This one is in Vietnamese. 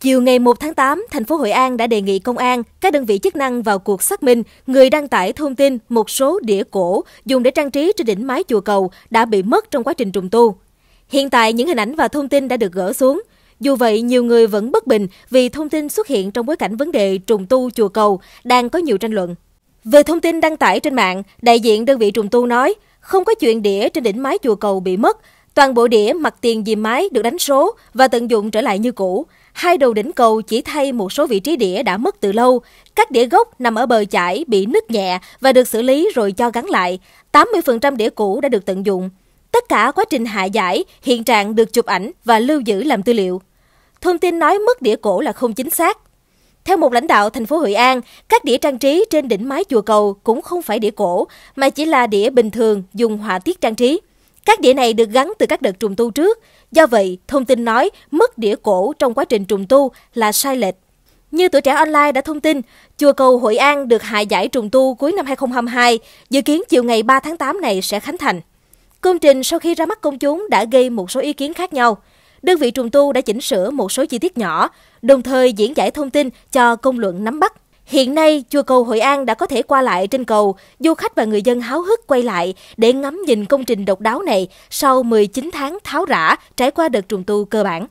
Chiều ngày 1 tháng 8, thành phố Hội An đã đề nghị công an, các đơn vị chức năng vào cuộc xác minh người đăng tải thông tin một số đĩa cổ dùng để trang trí trên đỉnh mái chùa cầu đã bị mất trong quá trình trùng tu. Hiện tại những hình ảnh và thông tin đã được gỡ xuống. Dù vậy, nhiều người vẫn bất bình vì thông tin xuất hiện trong bối cảnh vấn đề trùng tu chùa cầu đang có nhiều tranh luận. Về thông tin đăng tải trên mạng, đại diện đơn vị trùng tu nói, không có chuyện đĩa trên đỉnh mái chùa cầu bị mất, Toàn bộ đĩa mặt tiền dìm mái được đánh số và tận dụng trở lại như cũ. Hai đầu đỉnh cầu chỉ thay một số vị trí đĩa đã mất từ lâu. Các đĩa gốc nằm ở bờ chải bị nứt nhẹ và được xử lý rồi cho gắn lại. 80% đĩa cũ đã được tận dụng. Tất cả quá trình hạ giải, hiện trạng được chụp ảnh và lưu giữ làm tư liệu. Thông tin nói mất đĩa cổ là không chính xác. Theo một lãnh đạo thành phố Hội An, các đĩa trang trí trên đỉnh mái chùa cầu cũng không phải đĩa cổ, mà chỉ là đĩa bình thường dùng họa tiết trang trí. Các đĩa này được gắn từ các đợt trùng tu trước, do vậy thông tin nói mất đĩa cổ trong quá trình trùng tu là sai lệch. Như tuổi trẻ online đã thông tin, chùa cầu Hội An được hạ giải trùng tu cuối năm 2022, dự kiến chiều ngày 3 tháng 8 này sẽ khánh thành. Công trình sau khi ra mắt công chúng đã gây một số ý kiến khác nhau. Đơn vị trùng tu đã chỉnh sửa một số chi tiết nhỏ, đồng thời diễn giải thông tin cho công luận nắm bắt. Hiện nay, chùa cầu Hội An đã có thể qua lại trên cầu, du khách và người dân háo hức quay lại để ngắm nhìn công trình độc đáo này sau 19 tháng tháo rã trải qua đợt trùng tu cơ bản.